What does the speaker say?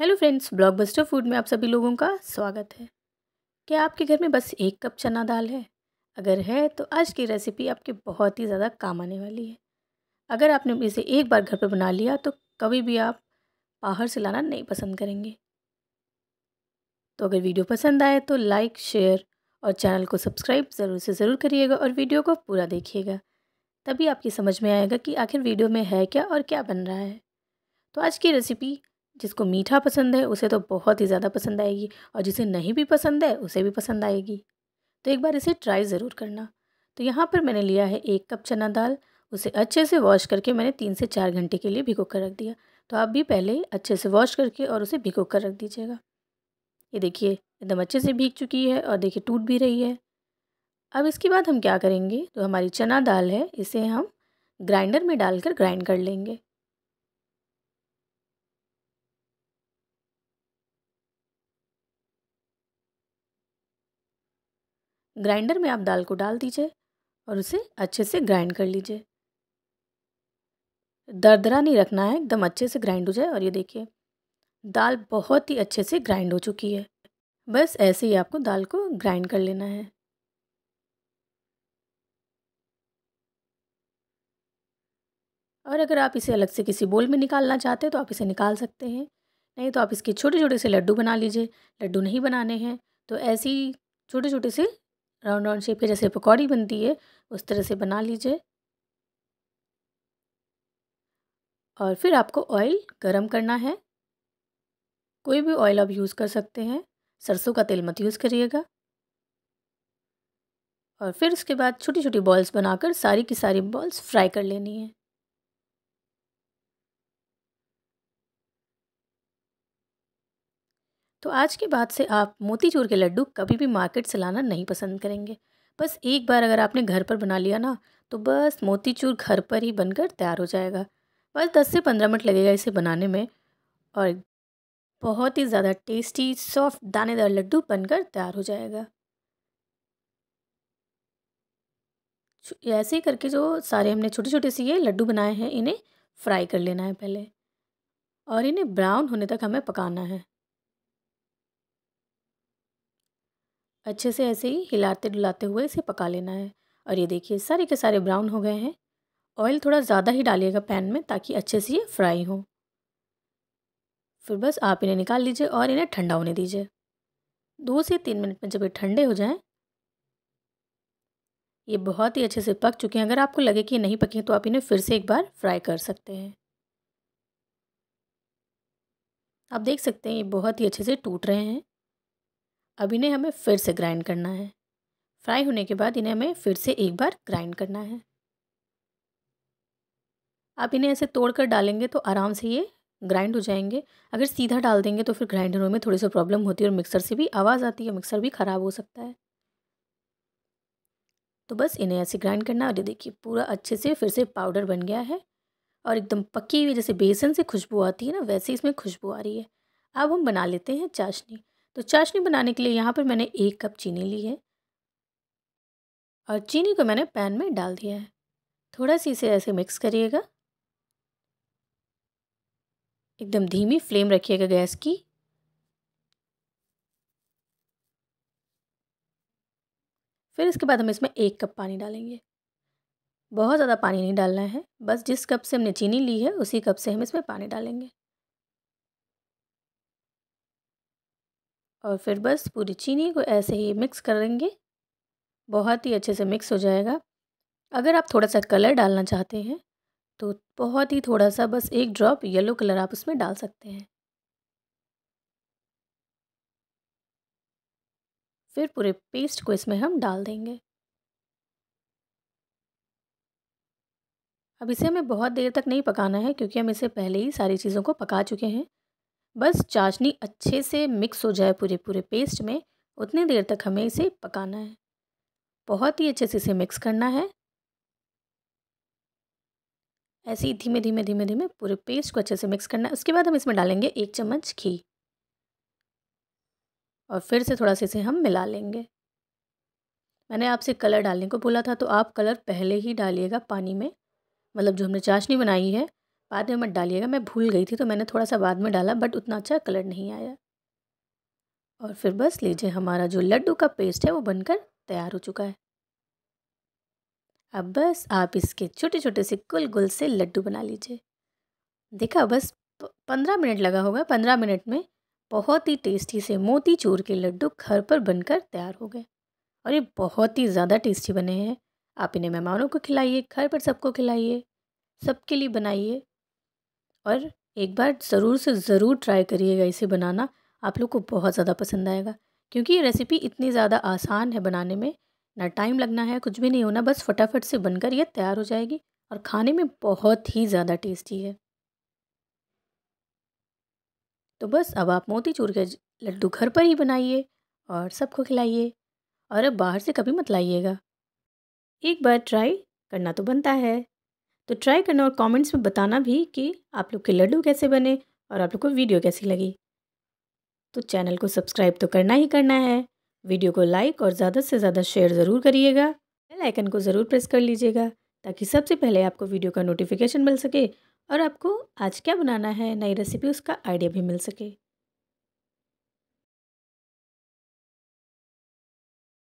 hello friends blockbuster food में आप सभी लोगों का स्वागत है क्या आपके घर में बस एक कप चना दाल है अगर है तो आज की रेसिपी आपके बहुत ही ज़्यादा काम आने वाली है अगर आपने इसे एक बार घर पर बना लिया तो कभी भी आप बाहर से लाना नहीं पसंद करेंगे तो अगर वीडियो पसंद आए तो लाइक शेयर और चैनल को सब्सक्राइब ज़रूर से ज़रूर करिएगा और वीडियो को पूरा देखिएगा तभी आपकी समझ में आएगा कि आखिर वीडियो में है क्या और क्या बन रहा है तो आज की रेसिपी जिसको मीठा पसंद है उसे तो बहुत ही ज़्यादा पसंद आएगी और जिसे नहीं भी पसंद है उसे भी पसंद आएगी तो एक बार इसे ट्राई ज़रूर करना तो यहाँ पर मैंने लिया है एक कप चना दाल उसे अच्छे से वॉश करके मैंने तीन से चार घंटे के लिए भिगो कर रख दिया तो आप भी पहले अच्छे से वॉश करके और उसे भिगो कर रख दीजिएगा ये देखिए एकदम अच्छे से भीग चुकी है और देखिए टूट भी रही है अब इसके बाद हम क्या करेंगे तो हमारी चना दाल है इसे हम ग्राइंडर में डालकर ग्राइंड कर लेंगे ग्राइंडर में आप दाल को डाल दीजिए और उसे अच्छे से ग्राइंड कर लीजिए दरदरा नहीं रखना है एकदम अच्छे से ग्राइंड हो जाए और ये देखिए दाल बहुत ही अच्छे से ग्राइंड हो चुकी है बस ऐसे ही आपको दाल को ग्राइंड कर लेना है और अगर आप इसे अलग से किसी बोल में निकालना चाहते हैं तो आप इसे निकाल सकते हैं नहीं तो आप इसके छोटे छोटे से लड्डू बना लीजिए लड्डू नहीं बनाने हैं तो ऐसे ही छोटे छोटे से राउंड राउंड शेप की जैसे पकौड़ी बनती है उस तरह से बना लीजिए और फिर आपको ऑयल गरम करना है कोई भी ऑयल आप यूज़ कर सकते हैं सरसों का तेल मत यूज़ करिएगा और फिर उसके बाद छोटी छोटी बॉल्स बनाकर सारी की सारी बॉल्स फ्राई कर लेनी है तो आज के बाद से आप मोतीचूर के लड्डू कभी भी मार्केट से लाना नहीं पसंद करेंगे बस एक बार अगर आपने घर पर बना लिया ना तो बस मोतीचूर घर पर ही बनकर तैयार हो जाएगा बस दस से पंद्रह मिनट लगेगा इसे बनाने में और बहुत ही ज़्यादा टेस्टी सॉफ्ट दानेदार लड्डू बनकर तैयार हो जाएगा ऐसे ही करके जो सारे हमने छोटे छोटे से ये लड्डू बनाए हैं इन्हें फ्राई कर लेना है पहले और इन्हें ब्राउन होने तक हमें पकाना है अच्छे से ऐसे ही हिलाते डुलाते हुए इसे पका लेना है और ये देखिए सारे के सारे ब्राउन हो गए हैं ऑयल थोड़ा ज़्यादा ही डालिएगा पैन में ताकि अच्छे से ये फ्राई हो फिर बस आप इन्हें निकाल लीजिए और इन्हें ठंडा होने दीजिए दो से तीन मिनट में जब ये ठंडे हो जाएं ये बहुत ही अच्छे से पक चुके हैं अगर आपको लगे कि ये नहीं पके तो आप इन्हें फिर से एक बार फ्राई कर सकते हैं आप देख सकते हैं ये बहुत ही अच्छे से टूट रहे हैं अब इन्हें हमें फिर से ग्राइंड करना है फ्राई होने के बाद इन्हें हमें फिर से एक बार ग्राइंड करना है आप इन्हें ऐसे तोड़ कर डालेंगे तो आराम से ये ग्राइंड हो जाएंगे अगर सीधा डाल देंगे तो फिर ग्राइंडरों में थोड़ी सी प्रॉब्लम होती है और मिक्सर से भी आवाज़ आती है मिक्सर भी ख़राब हो सकता है तो बस इन्हें ऐसे ग्राइंड करना और ये देखिए पूरा अच्छे से फिर से पाउडर बन गया है और एकदम पकी हुई जैसे बेसन से खुशबू आती है ना वैसे इसमें खुशबू आ रही है अब हम बना लेते हैं चाशनी तो चाशनी बनाने के लिए यहाँ पर मैंने एक कप चीनी ली है और चीनी को मैंने पैन में डाल दिया है थोड़ा सी इसे ऐसे मिक्स करिएगा एकदम धीमी फ्लेम रखिएगा गैस की फिर इसके बाद हम इसमें एक कप पानी डालेंगे बहुत ज़्यादा पानी नहीं डालना है बस जिस कप से हमने चीनी ली है उसी कप से हम इसमें पानी डालेंगे और फिर बस पूरी चीनी को ऐसे ही मिक्स करेंगे बहुत ही अच्छे से मिक्स हो जाएगा अगर आप थोड़ा सा कलर डालना चाहते हैं तो बहुत ही थोड़ा सा बस एक ड्रॉप येलो कलर आप उसमें डाल सकते हैं फिर पूरे पेस्ट को इसमें हम डाल देंगे अब इसे हमें बहुत देर तक नहीं पकाना है क्योंकि हम इसे पहले ही सारी चीज़ों को पका चुके हैं बस चाशनी अच्छे से मिक्स हो जाए पूरे पूरे पेस्ट में उतनी देर तक हमें इसे पकाना है बहुत ही अच्छे से इसे मिक्स करना है ऐसे ही धीमे धीमे धीमे धीमे पूरे पेस्ट को अच्छे से मिक्स करना है उसके बाद हम इसमें डालेंगे एक चम्मच घी और फिर से थोड़ा सा इसे हम मिला लेंगे मैंने आपसे कलर डालने को बोला था तो आप कलर पहले ही डालिएगा पानी में मतलब जो हमने चाशनी बनाई है बाद में मत डालिएगा मैं भूल गई थी तो मैंने थोड़ा सा बाद में डाला बट उतना अच्छा कलर नहीं आया और फिर बस लीजिए हमारा जो लड्डू का पेस्ट है वो बनकर तैयार हो चुका है अब बस आप इसके छोटे छोटे से गुल गुल से लड्डू बना लीजिए देखा बस पंद्रह मिनट लगा होगा पंद्रह मिनट में बहुत ही टेस्टी से मोती चूर के लड्डू घर पर बनकर तैयार हो गए और ये बहुत ही ज़्यादा टेस्टी बने हैं आप इन्हें मेहमानों को खिलाइए घर पर सबको खिलाइए सबके लिए बनाइए और एक बार ज़रूर से ज़रूर ट्राई करिएगा इसे बनाना आप लोग को बहुत ज़्यादा पसंद आएगा क्योंकि ये रेसिपी इतनी ज़्यादा आसान है बनाने में ना टाइम लगना है कुछ भी नहीं होना बस फटाफट से बनकर यह तैयार हो जाएगी और खाने में बहुत ही ज़्यादा टेस्टी है तो बस अब आप मोती चूर के लड्डू घर पर ही बनाइए और सबको खिलाइए और अब बाहर से कभी मत लाइएगा एक बार ट्राई करना तो बनता है तो ट्राई करना और कमेंट्स में बताना भी कि आप लोग के लड्डू कैसे बने और आप लोग को वीडियो कैसी लगी तो चैनल को सब्सक्राइब तो करना ही करना है वीडियो को लाइक और ज़्यादा से ज़्यादा शेयर ज़रूर करिएगा बेल आइकन को ज़रूर प्रेस कर लीजिएगा ताकि सबसे पहले आपको वीडियो का नोटिफिकेशन मिल सके और आपको आज क्या बनाना है नई रेसिपी उसका आइडिया भी मिल सके